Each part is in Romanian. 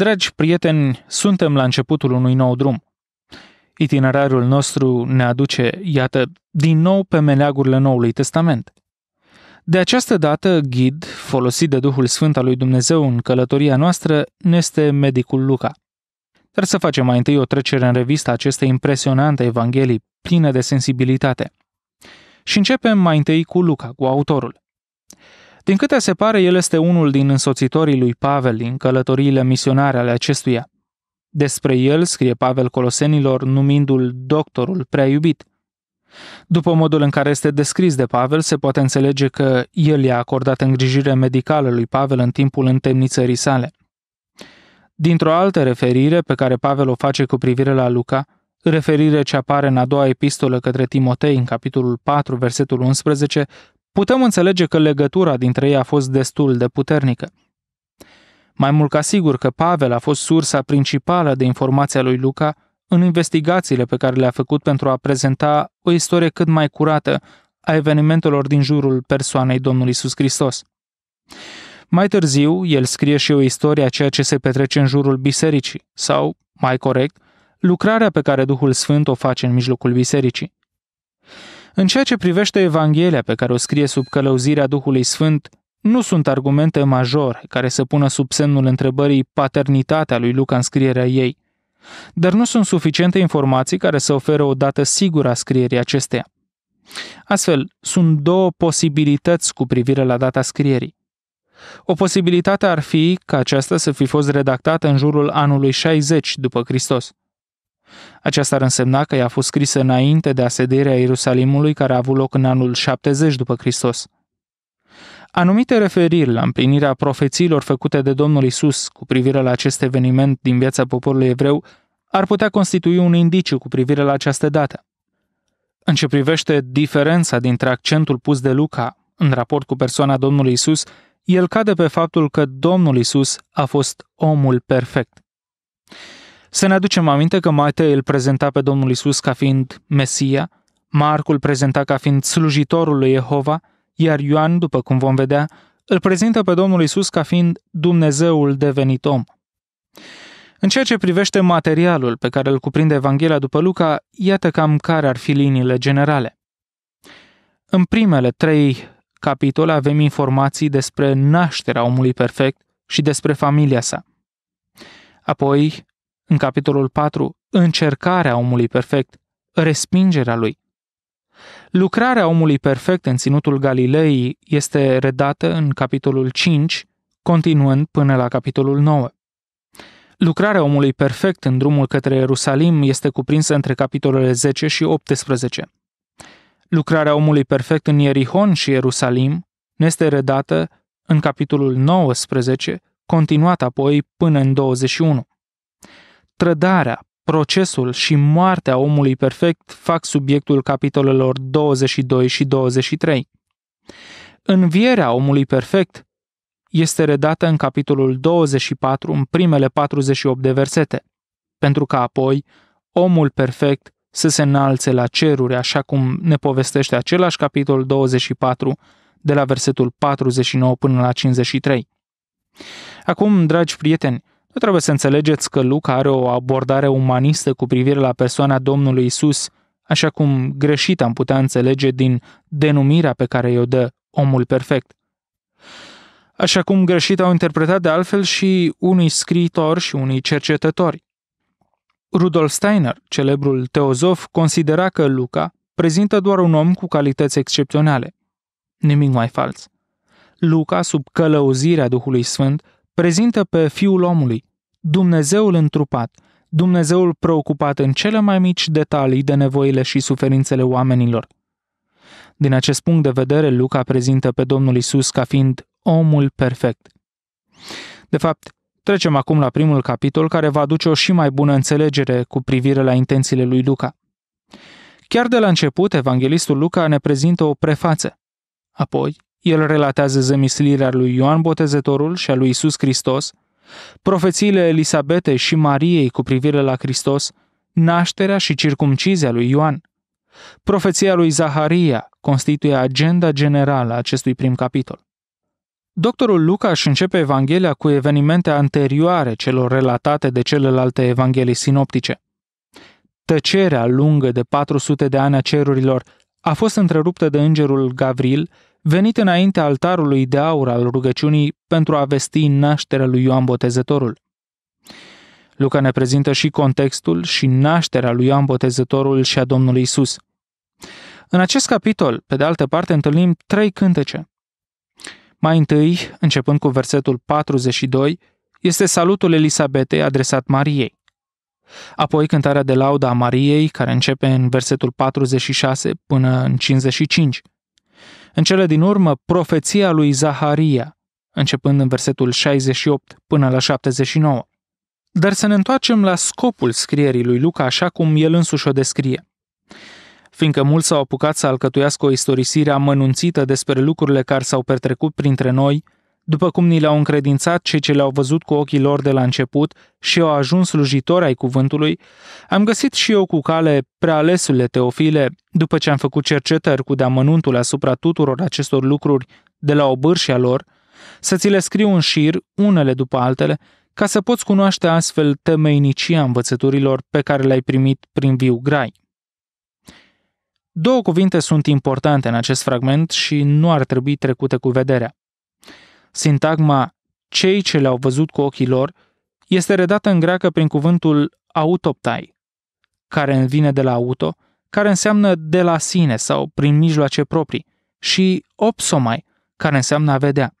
Dragi prieteni, suntem la începutul unui nou drum. Itinerariul nostru ne aduce, iată, din nou pe meleagurile Noului Testament. De această dată, ghid, folosit de Duhul Sfânt al lui Dumnezeu în călătoria noastră, ne este medicul Luca. Dar să facem mai întâi o trecere în revistă acestei impresionante evanghelii pline de sensibilitate. Și începem mai întâi cu Luca, cu autorul. Din câte se pare, el este unul din însoțitorii lui Pavel din călătoriile misionare ale acestuia. Despre el scrie Pavel Colosenilor numindu-l doctorul prea iubit. După modul în care este descris de Pavel, se poate înțelege că el i-a acordat îngrijire medicală lui Pavel în timpul întemnițării sale. Dintr-o altă referire pe care Pavel o face cu privire la Luca, referire ce apare în a doua epistolă către Timotei, în capitolul 4, versetul 11, putem înțelege că legătura dintre ei a fost destul de puternică. Mai mult ca sigur că Pavel a fost sursa principală de informația lui Luca în investigațiile pe care le-a făcut pentru a prezenta o istorie cât mai curată a evenimentelor din jurul persoanei Domnului Isus Hristos. Mai târziu, el scrie și o istorie a ceea ce se petrece în jurul bisericii, sau, mai corect, lucrarea pe care Duhul Sfânt o face în mijlocul bisericii. În ceea ce privește Evanghelia pe care o scrie sub călăuzirea Duhului Sfânt, nu sunt argumente majore care să pună sub semnul întrebării paternitatea lui Luca în scrierea ei, dar nu sunt suficiente informații care să ofere o dată sigură a scrierii acesteia. Astfel, sunt două posibilități cu privire la data scrierii. O posibilitate ar fi ca aceasta să fi fost redactată în jurul anului 60 după Hristos. Aceasta ar însemna că ea a fost scrisă înainte de asederea Ierusalimului care a avut loc în anul 70 după Hristos. Anumite referiri la împlinirea profețiilor făcute de Domnul Isus cu privire la acest eveniment din viața poporului evreu ar putea constitui un indiciu cu privire la această dată. În ce privește diferența dintre accentul pus de Luca în raport cu persoana Domnului Isus, el cade pe faptul că Domnul Isus a fost omul perfect. Să ne aducem aminte că Matei îl prezenta pe Domnul Isus ca fiind Mesia, Marcul îl prezenta ca fiind slujitorul lui Jehova, iar Ioan, după cum vom vedea, îl prezintă pe Domnul Isus ca fiind Dumnezeul devenit om. În ceea ce privește materialul pe care îl cuprinde Evanghelia după Luca, iată cam care ar fi liniile generale. În primele trei capitole avem informații despre nașterea omului perfect și despre familia sa. Apoi în capitolul 4, încercarea omului perfect, respingerea lui. Lucrarea omului perfect în Ținutul Galilei este redată în capitolul 5, continuând până la capitolul 9. Lucrarea omului perfect în drumul către Ierusalim este cuprinsă între capitolele 10 și 18. Lucrarea omului perfect în Ierihon și Ierusalim ne este redată în capitolul 19, continuat apoi până în 21 trădarea, procesul și moartea omului perfect fac subiectul capitolelor 22 și 23. Învierea omului perfect este redată în capitolul 24, în primele 48 de versete, pentru că apoi omul perfect să se înalțe la ceruri, așa cum ne povestește același capitol 24, de la versetul 49 până la 53. Acum, dragi prieteni, nu trebuie să înțelegeți că Luca are o abordare umanistă cu privire la persoana Domnului Isus, așa cum greșit am putea înțelege din denumirea pe care i-o dă omul perfect. Așa cum greșit au interpretat de altfel și unii scriitori și unii cercetători. Rudolf Steiner, celebrul teozof, considera că Luca prezintă doar un om cu calități excepționale. Nimic mai fals. Luca, sub călăuzirea Duhului Sfânt, prezintă pe Fiul omului, Dumnezeul întrupat, Dumnezeul preocupat în cele mai mici detalii de nevoile și suferințele oamenilor. Din acest punct de vedere, Luca prezintă pe Domnul Isus ca fiind omul perfect. De fapt, trecem acum la primul capitol care va aduce o și mai bună înțelegere cu privire la intențiile lui Luca. Chiar de la început, evanghelistul Luca ne prezintă o prefață. Apoi, el relatează zămislirea lui Ioan Botezătorul și a lui Isus Hristos, profețiile Elisabete și Mariei cu privire la Hristos, nașterea și circumcizia lui Ioan. Profeția lui Zaharia constituie agenda generală a acestui prim capitol. Doctorul Luca își începe Evanghelia cu evenimente anterioare celor relatate de celelalte evanghelii sinoptice. Tăcerea lungă de 400 de ani a cerurilor a fost întreruptă de îngerul Gavril venit înainte altarului de aur al rugăciunii pentru a vesti nașterea lui Ioan Botezătorul. Luca ne prezintă și contextul și nașterea lui Ioan Botezătorul și a Domnului Isus. În acest capitol, pe de altă parte, întâlnim trei cântece. Mai întâi, începând cu versetul 42, este salutul Elisabetei adresat Mariei. Apoi cântarea de lauda a Mariei, care începe în versetul 46 până în 55. În cele din urmă, profeția lui Zaharia, începând în versetul 68 până la 79. Dar să ne întoarcem la scopul scrierii lui Luca așa cum el însuși o descrie. Fiindcă mulți s-au apucat să alcătuiască o istorisire amănunțită despre lucrurile care s-au petrecut printre noi, după cum ni le-au încredințat cei ce le-au văzut cu ochii lor de la început și au ajuns slujitori ai cuvântului, am găsit și eu cu cale prealesurile Teofile, după ce am făcut cercetări cu deamănuntul asupra tuturor acestor lucruri de la obârșia lor, să ți le scriu în șir, unele după altele, ca să poți cunoaște astfel temeinicia învățăturilor pe care le-ai primit prin viu grai. Două cuvinte sunt importante în acest fragment și nu ar trebui trecute cu vederea. Sintagma cei ce le-au văzut cu ochii lor este redată în greacă prin cuvântul autoptai, care vine de la auto, care înseamnă de la sine sau prin mijloace proprii, și opsomai, care înseamnă a vedea.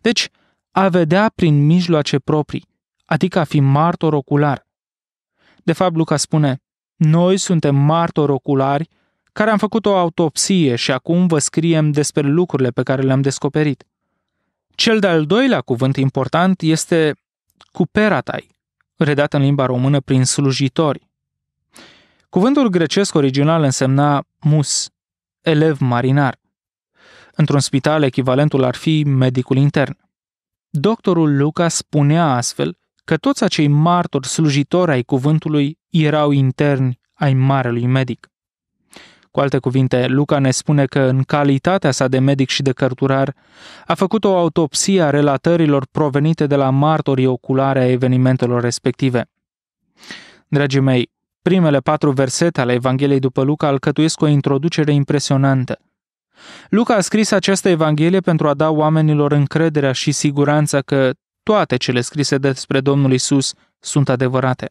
Deci, a vedea prin mijloace proprii, adică a fi martor ocular. De fapt, Luca spune, noi suntem martori oculari care am făcut o autopsie și acum vă scriem despre lucrurile pe care le-am descoperit. Cel de-al doilea cuvânt important este cuperatai, redat în limba română prin slujitori. Cuvântul grecesc original însemna mus, elev marinar. Într-un spital, echivalentul ar fi medicul intern. Doctorul Luca spunea astfel că toți acei martori slujitori ai cuvântului erau interni ai marelui medic. Cu alte cuvinte, Luca ne spune că în calitatea sa de medic și de cărturar a făcut o autopsie a relatărilor provenite de la martorii oculare a evenimentelor respective. Dragii mei, primele patru versete ale Evangheliei după Luca alcătuiesc o introducere impresionantă. Luca a scris această Evanghelie pentru a da oamenilor încrederea și siguranța că toate cele scrise despre Domnul Isus sunt adevărate.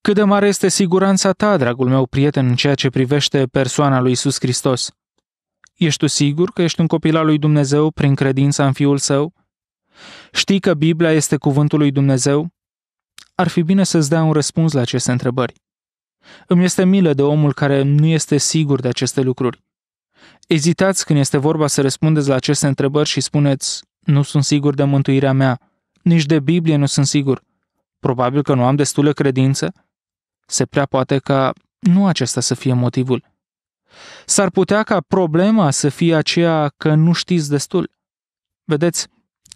Cât de mare este siguranța ta, dragul meu prieten, în ceea ce privește persoana lui Isus Hristos? Ești tu sigur că ești un copil al lui Dumnezeu prin credința în Fiul Său? Știi că Biblia este cuvântul lui Dumnezeu? Ar fi bine să-ți dea un răspuns la aceste întrebări. Îmi este milă de omul care nu este sigur de aceste lucruri. Ezitați când este vorba să răspundeți la aceste întrebări și spuneți, nu sunt sigur de mântuirea mea, nici de Biblie nu sunt sigur. Probabil că nu am destulă credință, se prea poate ca nu acesta să fie motivul. S-ar putea ca problema să fie aceea că nu știți destul. Vedeți,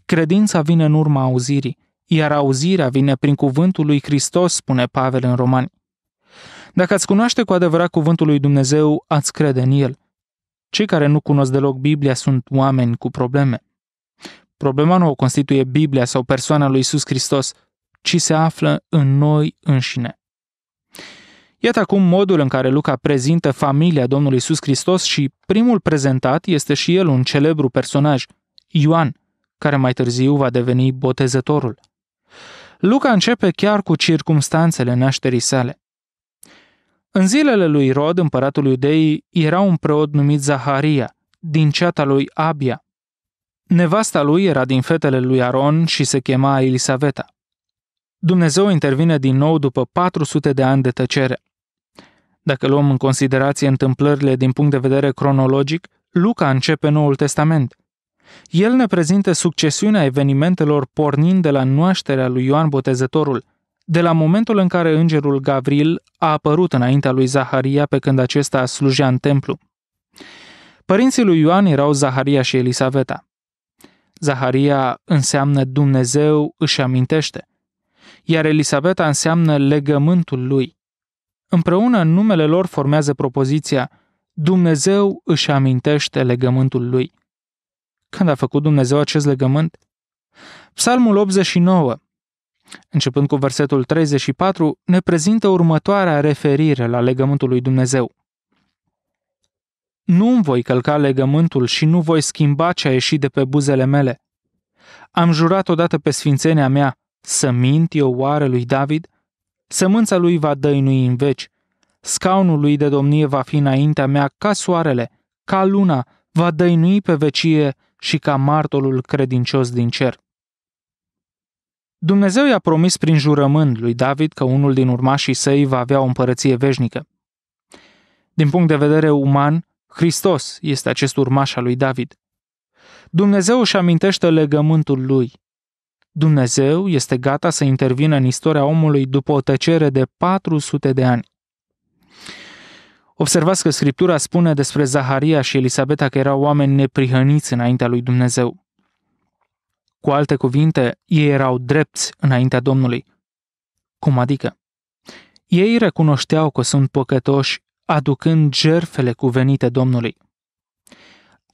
credința vine în urma auzirii, iar auzirea vine prin cuvântul lui Hristos, spune Pavel în Romani. Dacă ați cunoaște cu adevărat cuvântul lui Dumnezeu, ați crede în el. Cei care nu cunosc deloc Biblia sunt oameni cu probleme. Problema nu o constituie Biblia sau persoana lui Isus Hristos, ci se află în noi înșine. Iată acum modul în care Luca prezintă familia Domnului Isus Hristos și primul prezentat este și el un celebru personaj, Ioan, care mai târziu va deveni botezătorul. Luca începe chiar cu circumstanțele nașterii sale. În zilele lui Rod, împăratul iudei, era un preot numit Zaharia, din ceata lui Abia. Nevasta lui era din fetele lui Aron și se chema Elisaveta. Dumnezeu intervine din nou după 400 de ani de tăcere. Dacă luăm în considerație întâmplările din punct de vedere cronologic, Luca începe Noul Testament. El ne prezintă succesiunea evenimentelor pornind de la nașterea lui Ioan Botezătorul, de la momentul în care îngerul Gavril a apărut înaintea lui Zaharia pe când acesta slujea în templu. Părinții lui Ioan erau Zaharia și Elisaveta. Zaharia înseamnă Dumnezeu își amintește iar Elisabeta înseamnă legământul lui. Împreună numele lor formează propoziția Dumnezeu își amintește legământul lui. Când a făcut Dumnezeu acest legământ? Psalmul 89, începând cu versetul 34, ne prezintă următoarea referire la legământul lui Dumnezeu. Nu îmi voi călca legământul și nu voi schimba ce a ieșit de pe buzele mele. Am jurat odată pe sfințenia mea, să mint eu oare lui David? Sămânța lui va dăinui în veci. Scaunul lui de domnie va fi înaintea mea ca soarele, ca luna, va dăinui pe vecie și ca martorul credincios din cer. Dumnezeu i-a promis prin jurământ lui David că unul din urmașii săi va avea o împărăție veșnică. Din punct de vedere uman, Hristos este acest urmaș al lui David. Dumnezeu își amintește legământul lui, Dumnezeu este gata să intervină în istoria omului după o tăcere de 400 de ani. Observați că Scriptura spune despre Zaharia și Elisabeta că erau oameni neprihăniți înaintea lui Dumnezeu. Cu alte cuvinte, ei erau drepți înaintea Domnului. Cum adică? Ei recunoșteau că sunt păcătoși, aducând jerfele cuvenite Domnului.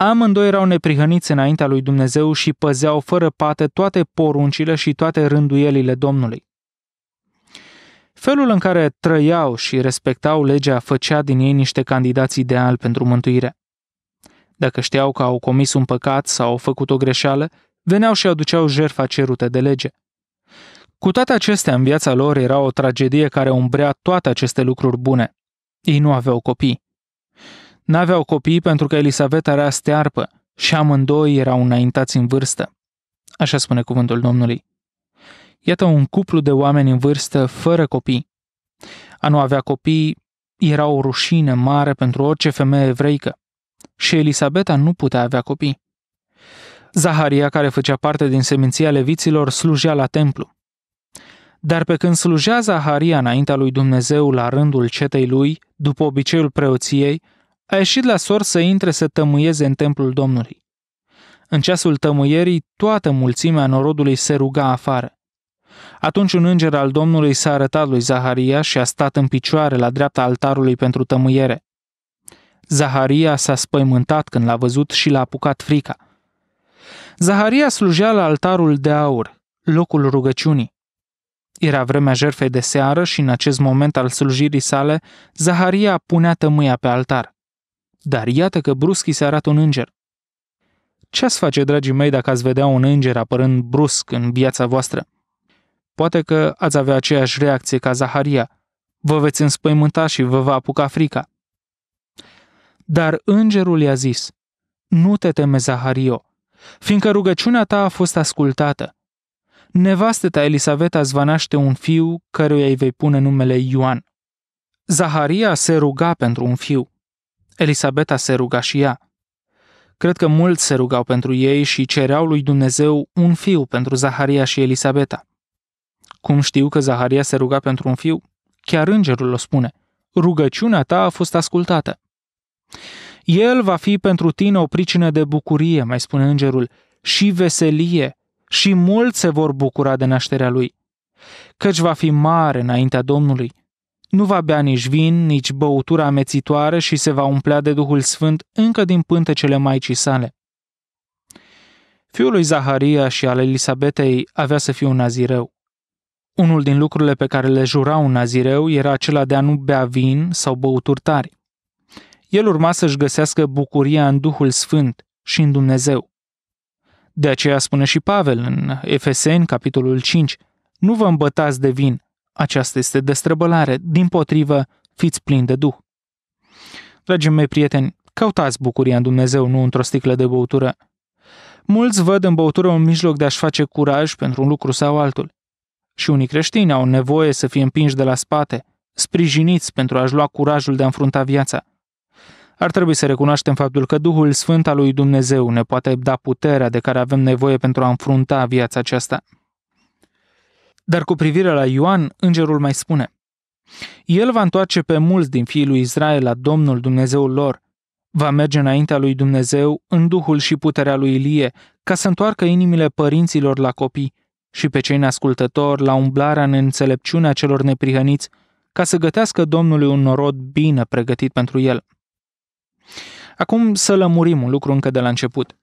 Amândoi erau neprihăniți înaintea lui Dumnezeu și păzeau fără pată toate poruncile și toate rânduielile Domnului. Felul în care trăiau și respectau legea făcea din ei niște candidați ideal pentru mântuire. Dacă știau că au comis un păcat sau au făcut o greșeală, veneau și aduceau jertfa cerută de lege. Cu toate acestea, în viața lor era o tragedie care umbrea toate aceste lucruri bune. Ei nu aveau copii. N-aveau copii pentru că Elisaveta era stearpă și amândoi erau înaintați în vârstă. Așa spune cuvântul Domnului. Iată un cuplu de oameni în vârstă fără copii. A nu avea copii era o rușine mare pentru orice femeie evreică. Și Elisabeta nu putea avea copii. Zaharia, care făcea parte din seminția leviților, slujea la templu. Dar pe când slujea Zaharia înaintea lui Dumnezeu la rândul cetei lui, după obiceiul preoției, a ieșit la sor să intre să tămâieze în templul Domnului. În ceasul tămâierii, toată mulțimea norodului se ruga afară. Atunci un înger al Domnului s-a arătat lui Zaharia și a stat în picioare la dreapta altarului pentru tămâiere. Zaharia s-a spăimântat când l-a văzut și l-a apucat frica. Zaharia slujea la altarul de aur, locul rugăciunii. Era vremea jertfei de seară și în acest moment al slujirii sale, Zaharia punea tămâia pe altar. Dar iată că brusc îi se arată un înger. Ce-ați face, dragii mei, dacă ați vedea un înger apărând brusc în viața voastră? Poate că ați avea aceeași reacție ca Zaharia. Vă veți înspăimânta și vă va apuca frica. Dar îngerul i-a zis, nu te teme, Zahario, fiindcă rugăciunea ta a fost ascultată. Nevastă ta Elisaveta îți va naște un fiu căruia îi vei pune numele Ioan. Zaharia se ruga pentru un fiu. Elisabeta se ruga și ea. Cred că mulți se rugau pentru ei și cereau lui Dumnezeu un fiu pentru Zaharia și Elisabeta. Cum știu că Zaharia se ruga pentru un fiu? Chiar îngerul o spune. Rugăciunea ta a fost ascultată. El va fi pentru tine o pricină de bucurie, mai spune îngerul, și veselie, și mulți se vor bucura de nașterea lui. Căci va fi mare înaintea Domnului nu va bea nici vin, nici băutura amețitoare și se va umplea de Duhul Sfânt încă din pântecele Maicii sale. Fiul lui Zaharia și al Elisabetei avea să fie un nazireu. Unul din lucrurile pe care le jura un nazireu era acela de a nu bea vin sau băuturi tari. El urma să-și găsească bucuria în Duhul Sfânt și în Dumnezeu. De aceea spune și Pavel în Efeseni, capitolul 5, nu vă îmbătați de vin, aceasta este destrăbălare, din potrivă, fiți plini de Duh. Dragii mei prieteni, căutați bucuria în Dumnezeu, nu într-o sticlă de băutură. Mulți văd în băutură un mijloc de a-și face curaj pentru un lucru sau altul. Și unii creștini au nevoie să fie împinși de la spate, sprijiniți pentru a-și lua curajul de a înfrunta viața. Ar trebui să recunoaștem faptul că Duhul Sfânt al lui Dumnezeu ne poate da puterea de care avem nevoie pentru a înfrunta viața aceasta. Dar cu privire la Ioan, îngerul mai spune, El va întoarce pe mulți din fiii lui Israel la Domnul Dumnezeul lor, va merge înaintea lui Dumnezeu în duhul și puterea lui Ilie, ca să întoarcă inimile părinților la copii și pe cei neascultători la umblarea în înțelepciunea celor neprihăniți, ca să gătească Domnului un norod bine pregătit pentru el. Acum să lămurim un lucru încă de la început.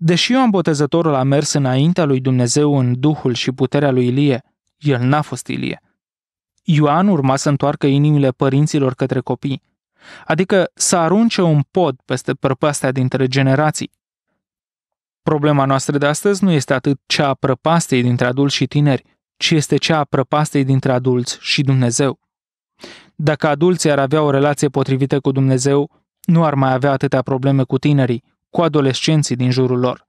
Deși Ioan Botezătorul a mers înaintea lui Dumnezeu în duhul și puterea lui Ilie, el n-a fost Ilie. Ioan urma să întoarcă inimile părinților către copii, adică să arunce un pod peste prăpastea dintre generații. Problema noastră de astăzi nu este atât cea a prăpastei dintre adulți și tineri, ci este cea a prăpastei dintre adulți și Dumnezeu. Dacă adulții ar avea o relație potrivită cu Dumnezeu, nu ar mai avea atâtea probleme cu tinerii, cu adolescenții din jurul lor.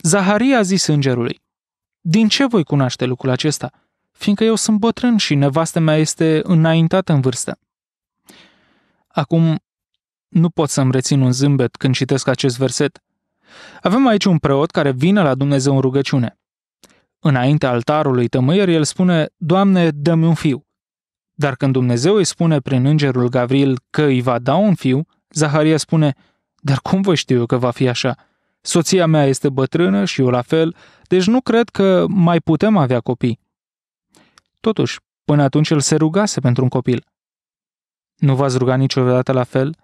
Zaharia a zis îngerului, Din ce voi cunoaște lucrul acesta? Fiindcă eu sunt bătrân și nevastă mea este înaintată în vârstă. Acum, nu pot să-mi rețin un zâmbet când citesc acest verset. Avem aici un preot care vine la Dumnezeu în rugăciune. Înaintea altarului tămâier, el spune, Doamne, dă-mi un fiu. Dar când Dumnezeu îi spune prin îngerul Gavril că îi va da un fiu, Zaharia spune, dar cum vă știu eu că va fi așa? Soția mea este bătrână și eu la fel, deci nu cred că mai putem avea copii. Totuși, până atunci el se rugase pentru un copil. Nu v-ați rugat niciodată la fel?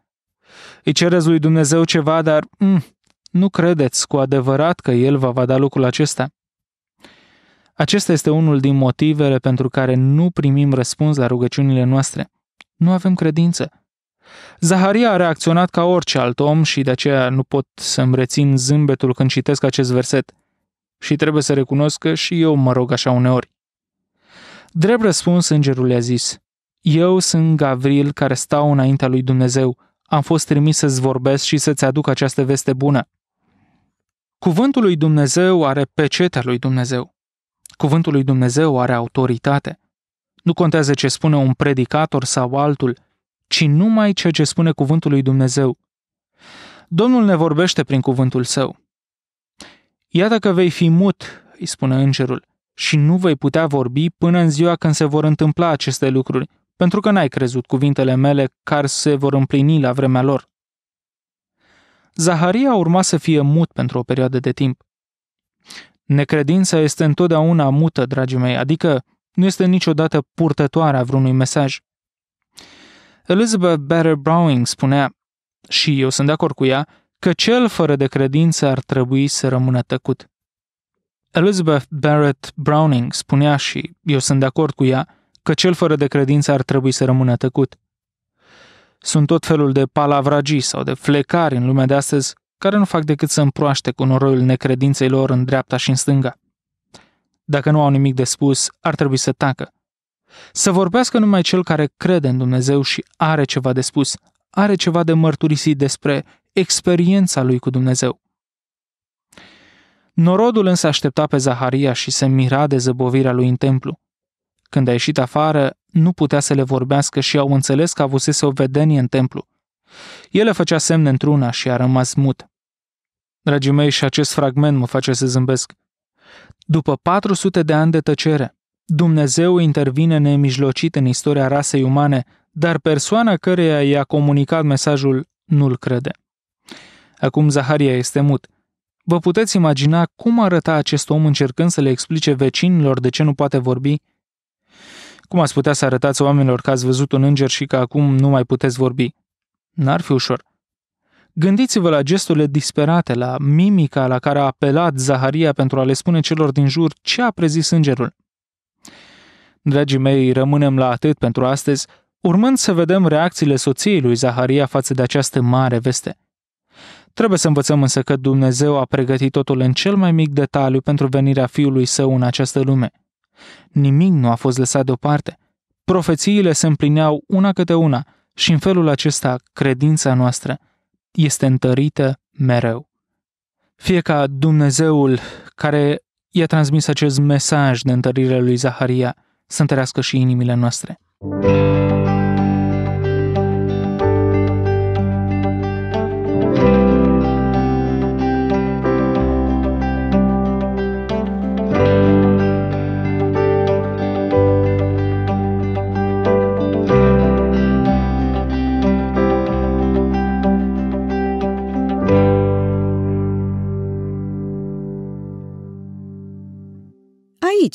Îi cereți lui Dumnezeu ceva, dar mm, nu credeți cu adevărat că El va da lucrul acesta? Acesta este unul din motivele pentru care nu primim răspuns la rugăciunile noastre. Nu avem credință. Zaharia a reacționat ca orice alt om și de aceea nu pot să-mi rețin zâmbetul când citesc acest verset. Și trebuie să recunosc că și eu mă rog așa uneori. Drept răspuns, îngerul le-a zis, Eu sunt Gavril care stau înaintea lui Dumnezeu. Am fost trimis să-ți vorbesc și să-ți aduc această veste bună. Cuvântul lui Dumnezeu are pecetea lui Dumnezeu. Cuvântul lui Dumnezeu are autoritate. Nu contează ce spune un predicator sau altul – ci numai ceea ce spune cuvântul lui Dumnezeu. Domnul ne vorbește prin cuvântul său. Iată că vei fi mut, îi spune îngerul, și nu vei putea vorbi până în ziua când se vor întâmpla aceste lucruri, pentru că n-ai crezut cuvintele mele care se vor împlini la vremea lor. Zaharia urma să fie mut pentru o perioadă de timp. Necredința este întotdeauna mută, dragii mei, adică nu este niciodată purtătoarea a vreunui mesaj. Elizabeth Barrett Browning spunea, și eu sunt de acord cu ea, că cel fără de credință ar trebui să rămână tăcut. Elizabeth Barrett Browning spunea și eu sunt de acord cu ea că cel fără de credință ar trebui să rămână tăcut. Sunt tot felul de palavragii sau de flecari în lumea de astăzi care nu fac decât să împroaște cu noroiul necredinței lor în dreapta și în stânga. Dacă nu au nimic de spus, ar trebui să tacă, să vorbească numai cel care crede în Dumnezeu și are ceva de spus, are ceva de mărturisit despre experiența lui cu Dumnezeu. Norodul însă aștepta pe Zaharia și se mira de zăbovirea lui în templu. Când a ieșit afară, nu putea să le vorbească și au înțeles că avusese o vedenie în templu. Ele făcea semne într-una și a rămas mut. Dragii mei, și acest fragment mă face să zâmbesc. După 400 de ani de tăcere, Dumnezeu intervine nemijlocit în istoria rasei umane, dar persoana căreia i-a comunicat mesajul nu-l crede. Acum Zaharia este mut. Vă puteți imagina cum arăta acest om încercând să le explice vecinilor de ce nu poate vorbi? Cum ați putea să arătați oamenilor că ați văzut un înger și că acum nu mai puteți vorbi? N-ar fi ușor. Gândiți-vă la gesturile disperate, la mimica la care a apelat Zaharia pentru a le spune celor din jur ce a prezis îngerul. Dragii mei, rămânem la atât pentru astăzi, urmând să vedem reacțiile soției lui Zaharia față de această mare veste. Trebuie să învățăm însă că Dumnezeu a pregătit totul în cel mai mic detaliu pentru venirea Fiului Său în această lume. Nimic nu a fost lăsat deoparte. Profețiile se împlineau una câte una și în felul acesta credința noastră este întărită mereu. Fie ca Dumnezeul care i-a transmis acest mesaj de întărire lui Zaharia – să întărească și inimile noastre. Thank you